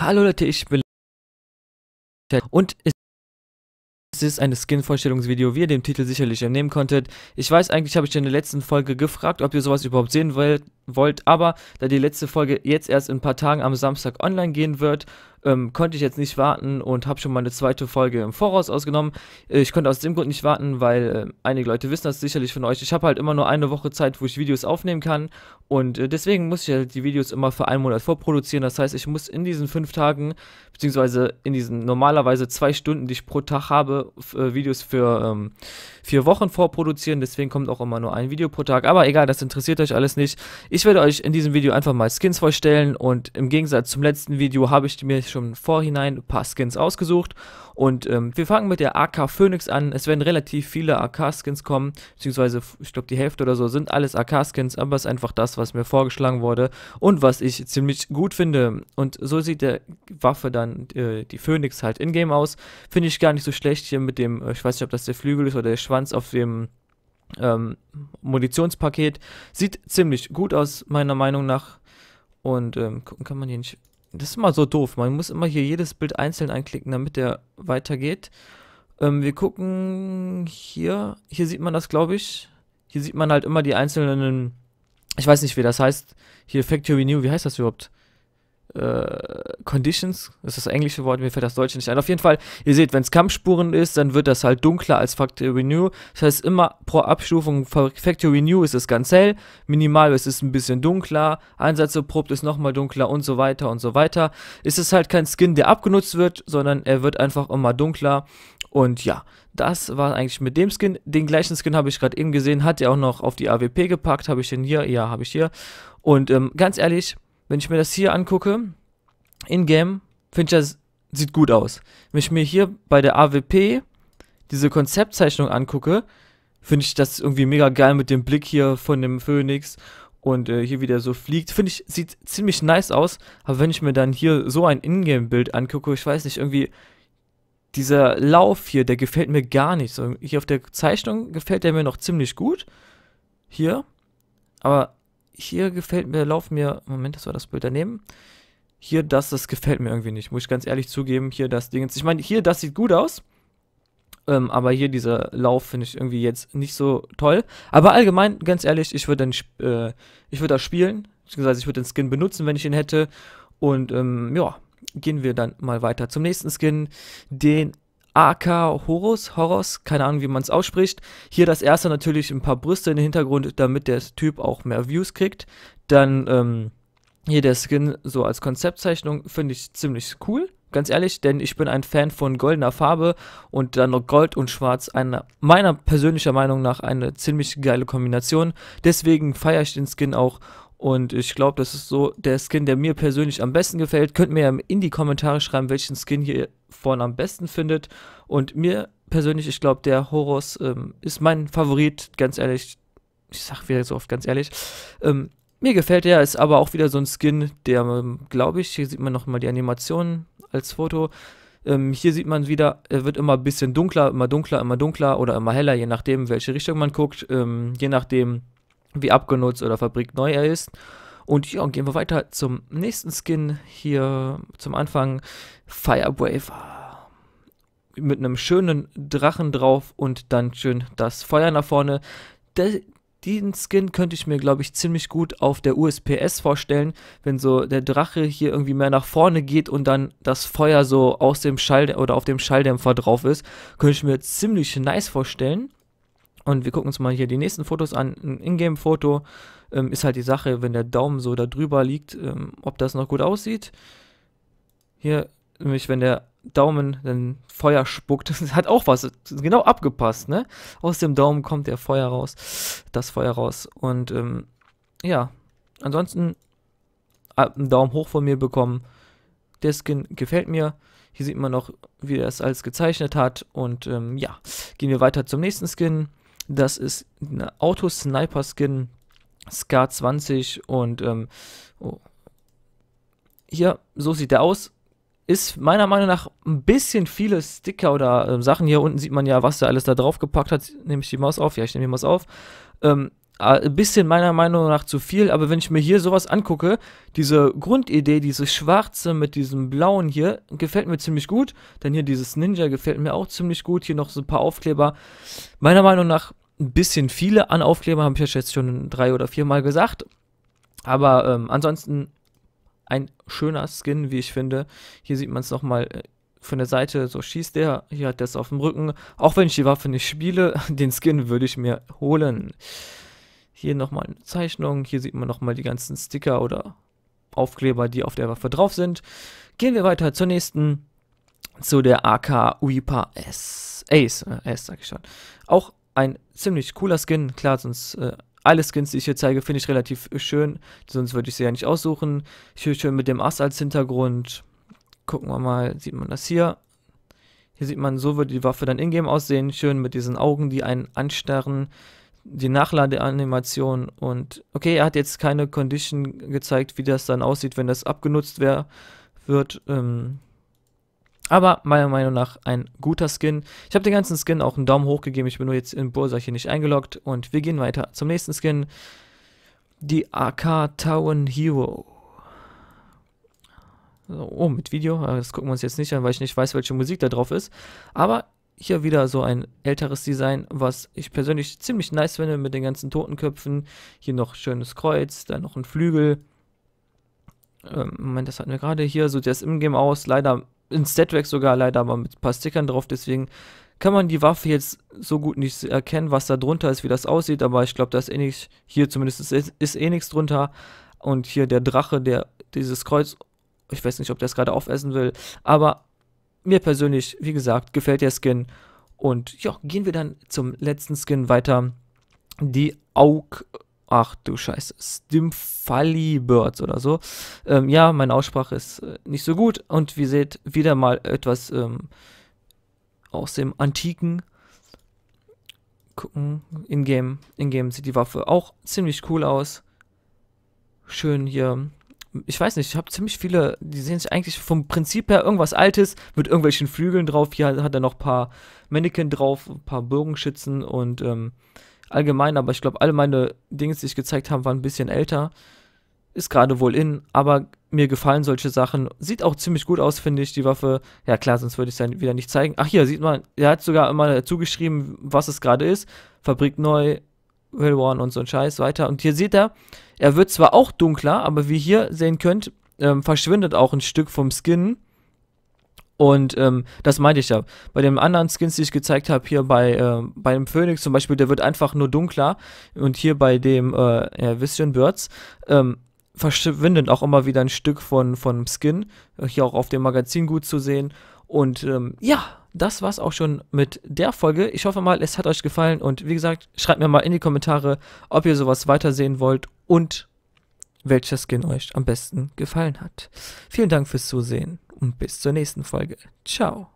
Hallo Leute, ich bin und es ist eine Skin-Vorstellungsvideo, wie ihr dem Titel sicherlich entnehmen konntet. Ich weiß, eigentlich habe ich in der letzten Folge gefragt, ob ihr sowas überhaupt sehen wollt, aber da die letzte Folge jetzt erst in ein paar Tagen am Samstag online gehen wird, ähm, konnte ich jetzt nicht warten und habe schon mal zweite Folge im Voraus ausgenommen. Äh, ich konnte aus dem Grund nicht warten, weil äh, einige Leute wissen das sicherlich von euch. Ich habe halt immer nur eine Woche Zeit, wo ich Videos aufnehmen kann und äh, deswegen muss ich halt die Videos immer für einen Monat vorproduzieren. Das heißt, ich muss in diesen fünf Tagen, beziehungsweise in diesen normalerweise zwei Stunden, die ich pro Tag habe, äh, Videos für ähm, vier Wochen vorproduzieren. Deswegen kommt auch immer nur ein Video pro Tag. Aber egal, das interessiert euch alles nicht. Ich werde euch in diesem Video einfach mal Skins vorstellen und im Gegensatz zum letzten Video habe ich mir schon schon Vorhinein ein paar Skins ausgesucht. Und ähm, wir fangen mit der AK Phoenix an. Es werden relativ viele AK-Skins kommen, beziehungsweise ich glaube die Hälfte oder so sind alles AK-Skins, aber es ist einfach das, was mir vorgeschlagen wurde und was ich ziemlich gut finde. Und so sieht der Waffe dann, äh, die Phoenix halt in-game aus. Finde ich gar nicht so schlecht hier mit dem, äh, ich weiß nicht, ob das der Flügel ist oder der Schwanz auf dem ähm, Munitionspaket. Sieht ziemlich gut aus, meiner Meinung nach. Und ähm, gucken kann man hier nicht das ist immer so doof. Man muss immer hier jedes Bild einzeln einklicken, damit der weitergeht. Ähm, wir gucken hier. Hier sieht man das, glaube ich. Hier sieht man halt immer die einzelnen. Ich weiß nicht, wie das heißt. Hier Factory New. Wie heißt das überhaupt? Äh, Conditions, das ist das englische Wort, mir fällt das deutsche nicht ein. Auf jeden Fall, ihr seht, wenn es Kampfspuren ist, dann wird das halt dunkler als Factory New. Das heißt, immer pro Abstufung Factory New ist es ganz hell, minimal ist es ein bisschen dunkler, einsatzerprobt ist nochmal dunkler und so weiter und so weiter. Ist es halt kein Skin, der abgenutzt wird, sondern er wird einfach immer dunkler. Und ja, das war eigentlich mit dem Skin. Den gleichen Skin habe ich gerade eben gesehen, hat er auch noch auf die AWP gepackt. Habe ich den hier? Ja, habe ich hier. Und ähm, ganz ehrlich, wenn ich mir das hier angucke, in-game, finde ich das sieht gut aus. Wenn ich mir hier bei der AWP diese Konzeptzeichnung angucke, finde ich das irgendwie mega geil mit dem Blick hier von dem Phönix und äh, hier wieder so fliegt. Finde ich, sieht ziemlich nice aus, aber wenn ich mir dann hier so ein Ingame-Bild angucke, ich weiß nicht, irgendwie dieser Lauf hier, der gefällt mir gar nicht. So, hier auf der Zeichnung gefällt der mir noch ziemlich gut. Hier. Aber hier gefällt mir, laufen mir, Moment, das war das Bild daneben. Hier das, das gefällt mir irgendwie nicht, muss ich ganz ehrlich zugeben. Hier das Ding, ich meine, hier das sieht gut aus. Ähm, aber hier dieser Lauf finde ich irgendwie jetzt nicht so toll. Aber allgemein, ganz ehrlich, ich würde äh, ich würde das spielen. Beziehungsweise ich würde den Skin benutzen, wenn ich ihn hätte. Und ähm, ja, gehen wir dann mal weiter zum nächsten Skin, den AK Horus, Horus, keine Ahnung, wie man es ausspricht. Hier das erste natürlich ein paar Brüste in den Hintergrund, damit der Typ auch mehr Views kriegt. Dann ähm, hier der Skin so als Konzeptzeichnung finde ich ziemlich cool. Ganz ehrlich, denn ich bin ein Fan von goldener Farbe und dann noch Gold und Schwarz, eine, meiner persönlicher Meinung nach eine ziemlich geile Kombination. Deswegen feiere ich den Skin auch und ich glaube, das ist so der Skin, der mir persönlich am besten gefällt. Könnt mir ja in die Kommentare schreiben, welchen Skin ihr vorne am besten findet. Und mir persönlich, ich glaube, der Horus ähm, ist mein Favorit, ganz ehrlich. Ich sag wieder so oft ganz ehrlich. Ähm, mir gefällt der, ist aber auch wieder so ein Skin, der, ähm, glaube ich, hier sieht man nochmal die Animation als Foto. Ähm, hier sieht man wieder, er wird immer ein bisschen dunkler, immer dunkler, immer dunkler oder immer heller, je nachdem, welche Richtung man guckt. Ähm, je nachdem, wie abgenutzt oder neu er ist. Und ja, gehen wir weiter zum nächsten Skin hier zum Anfang. Firewaver. Mit einem schönen Drachen drauf und dann schön das Feuer nach vorne. De diesen Skin könnte ich mir, glaube ich, ziemlich gut auf der USPS vorstellen, wenn so der Drache hier irgendwie mehr nach vorne geht und dann das Feuer so aus dem Schall oder auf dem Schalldämpfer drauf ist, könnte ich mir ziemlich nice vorstellen. Und wir gucken uns mal hier die nächsten Fotos an. Ein Ingame-Foto ähm, ist halt die Sache, wenn der Daumen so da drüber liegt, ähm, ob das noch gut aussieht. Hier, nämlich wenn der Daumen dann Feuer spuckt, das hat auch was, genau abgepasst, ne? Aus dem Daumen kommt der Feuer raus, das Feuer raus. Und ähm, ja, ansonsten äh, einen Daumen hoch von mir bekommen. Der Skin gefällt mir. Hier sieht man noch, wie er es alles gezeichnet hat. Und ähm, ja, gehen wir weiter zum nächsten Skin. Das ist eine Auto-Sniper-Skin Scar 20 und ähm, oh. hier, so sieht der aus. Ist meiner Meinung nach ein bisschen viele Sticker oder äh, Sachen. Hier unten sieht man ja, was er alles da drauf gepackt hat. Nehme ich die Maus auf? Ja, ich nehme die Maus auf. Ähm, äh, ein bisschen meiner Meinung nach zu viel, aber wenn ich mir hier sowas angucke, diese Grundidee, diese Schwarze mit diesem Blauen hier, gefällt mir ziemlich gut. Dann hier dieses Ninja gefällt mir auch ziemlich gut. Hier noch so ein paar Aufkleber. Meiner Meinung nach ein bisschen viele an Aufkleber, habe ich jetzt schon drei oder vier Mal gesagt. Aber ähm, ansonsten ein schöner Skin, wie ich finde. Hier sieht man es nochmal äh, von der Seite, so schießt der, hier hat der es auf dem Rücken. Auch wenn ich die Waffe nicht spiele, den Skin würde ich mir holen. Hier nochmal eine Zeichnung. Hier sieht man nochmal die ganzen Sticker oder Aufkleber, die auf der Waffe drauf sind. Gehen wir weiter zur nächsten, zu der AK Weeper S. Ace, äh, S sag ich schon. Auch ein ziemlich cooler Skin. Klar, sonst äh, alle Skins, die ich hier zeige, finde ich relativ schön. Sonst würde ich sie ja nicht aussuchen. Hier schön mit dem Ass als Hintergrund. Gucken wir mal, sieht man das hier? Hier sieht man, so würde die Waffe dann in-game aussehen. Schön mit diesen Augen, die einen anstarren die Nachladeanimation und okay, er hat jetzt keine Condition gezeigt, wie das dann aussieht, wenn das abgenutzt wär, wird. Ähm, aber meiner Meinung nach ein guter Skin. Ich habe den ganzen Skin auch einen Daumen hoch gegeben. Ich bin nur jetzt in Bursa hier nicht eingeloggt. Und wir gehen weiter zum nächsten Skin. Die AK Town Hero. So, oh, mit Video. Das gucken wir uns jetzt nicht an, weil ich nicht weiß, welche Musik da drauf ist. Aber hier wieder so ein älteres Design, was ich persönlich ziemlich nice finde mit den ganzen Totenköpfen. Hier noch schönes Kreuz, dann noch ein Flügel. Ähm, Moment, das hatten wir gerade hier. So, sieht das im Game aus. Leider, in Statwerk sogar, leider, aber mit ein paar Stickern drauf. Deswegen kann man die Waffe jetzt so gut nicht erkennen, was da drunter ist, wie das aussieht. Aber ich glaube, da ist eh nichts. Hier zumindest ist, ist eh nichts drunter. Und hier der Drache, der dieses Kreuz. Ich weiß nicht, ob der es gerade aufessen will. Aber mir persönlich, wie gesagt, gefällt der Skin. Und ja, gehen wir dann zum letzten Skin weiter. Die Aug... Ach du Scheiße, Stimfali Birds oder so. Ähm, ja, meine Aussprache ist äh, nicht so gut und wie seht, wieder mal etwas ähm, aus dem Antiken. Gucken, in-game, in-game sieht die Waffe auch ziemlich cool aus. Schön hier ich weiß nicht, ich habe ziemlich viele, die sehen sich eigentlich vom Prinzip her irgendwas Altes mit irgendwelchen Flügeln drauf. Hier hat er noch ein paar Mannequin drauf, ein paar Bogenschützen und ähm, allgemein, aber ich glaube, alle meine Dinge, die ich gezeigt habe, waren ein bisschen älter. Ist gerade wohl in, aber mir gefallen solche Sachen. Sieht auch ziemlich gut aus, finde ich, die Waffe. Ja, klar, sonst würde ich es dann wieder nicht zeigen. Ach, hier sieht man, er hat sogar immer zugeschrieben, was es gerade ist. Fabrik neu, Hellwarn und so ein Scheiß weiter. Und hier seht ihr, er wird zwar auch dunkler, aber wie ihr hier sehen könnt, ähm, verschwindet auch ein Stück vom Skin. Und ähm, das meinte ich ja. Bei den anderen Skins, die ich gezeigt habe, hier bei, äh, bei dem Phoenix zum Beispiel, der wird einfach nur dunkler. Und hier bei dem äh, ja, Vision Birds ähm, verschwindet auch immer wieder ein Stück von, von Skin. Hier auch auf dem Magazin gut zu sehen. Und ähm, ja, das war's auch schon mit der Folge. Ich hoffe mal, es hat euch gefallen und wie gesagt, schreibt mir mal in die Kommentare, ob ihr sowas weitersehen wollt und welcher Skin euch am besten gefallen hat. Vielen Dank fürs Zusehen und bis zur nächsten Folge. Ciao.